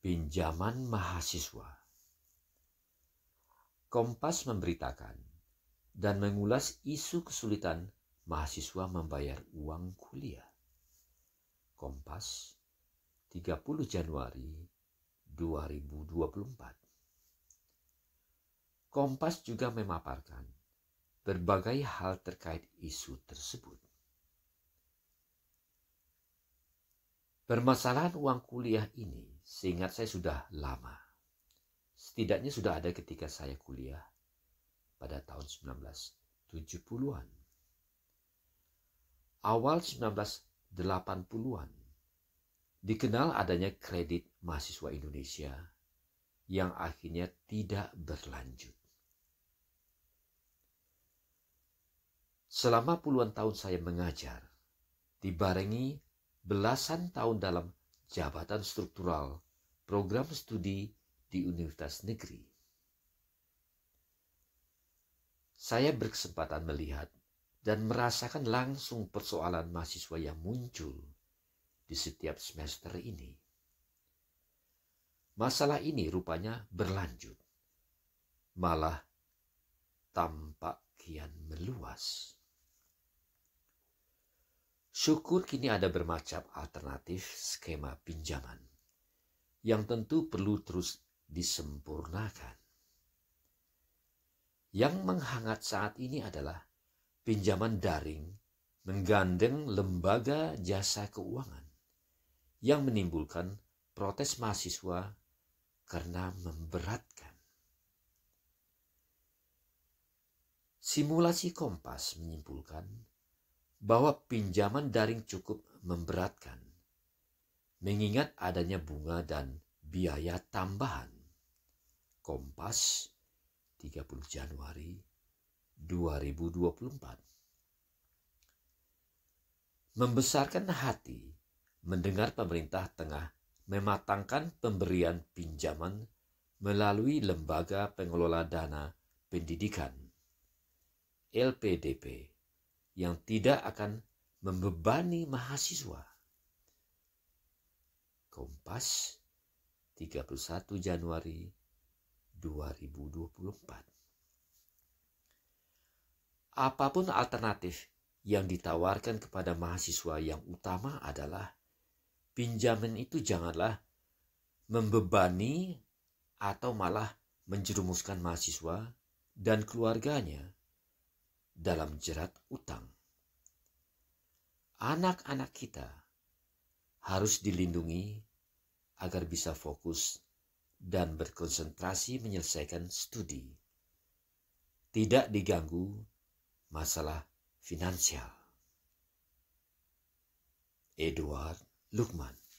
pinjaman mahasiswa. Kompas memberitakan dan mengulas isu kesulitan mahasiswa membayar uang kuliah. Kompas 30 Januari 2024. Kompas juga memaparkan berbagai hal terkait isu tersebut. Permasalahan uang kuliah ini Seingat saya sudah lama. Setidaknya sudah ada ketika saya kuliah pada tahun 1970-an. Awal 1980-an dikenal adanya kredit mahasiswa Indonesia yang akhirnya tidak berlanjut. Selama puluhan tahun saya mengajar, dibarengi belasan tahun dalam jabatan struktural, program studi di Universitas Negeri. Saya berkesempatan melihat dan merasakan langsung persoalan mahasiswa yang muncul di setiap semester ini. Masalah ini rupanya berlanjut, malah tampak kian meluas. Syukur kini ada bermacam alternatif skema pinjaman yang tentu perlu terus disempurnakan. Yang menghangat saat ini adalah pinjaman daring menggandeng lembaga jasa keuangan yang menimbulkan protes mahasiswa karena memberatkan. Simulasi Kompas menyimpulkan bahwa pinjaman daring cukup memberatkan, mengingat adanya bunga dan biaya tambahan. Kompas 30 Januari 2024 Membesarkan hati mendengar pemerintah tengah mematangkan pemberian pinjaman melalui Lembaga Pengelola Dana Pendidikan LPDP yang tidak akan membebani mahasiswa. Kompas 31 Januari 2024 Apapun alternatif yang ditawarkan kepada mahasiswa yang utama adalah pinjaman itu janganlah membebani atau malah menjerumuskan mahasiswa dan keluarganya dalam jerat utang. Anak-anak kita harus dilindungi agar bisa fokus dan berkonsentrasi menyelesaikan studi. Tidak diganggu masalah finansial. Edward Lukman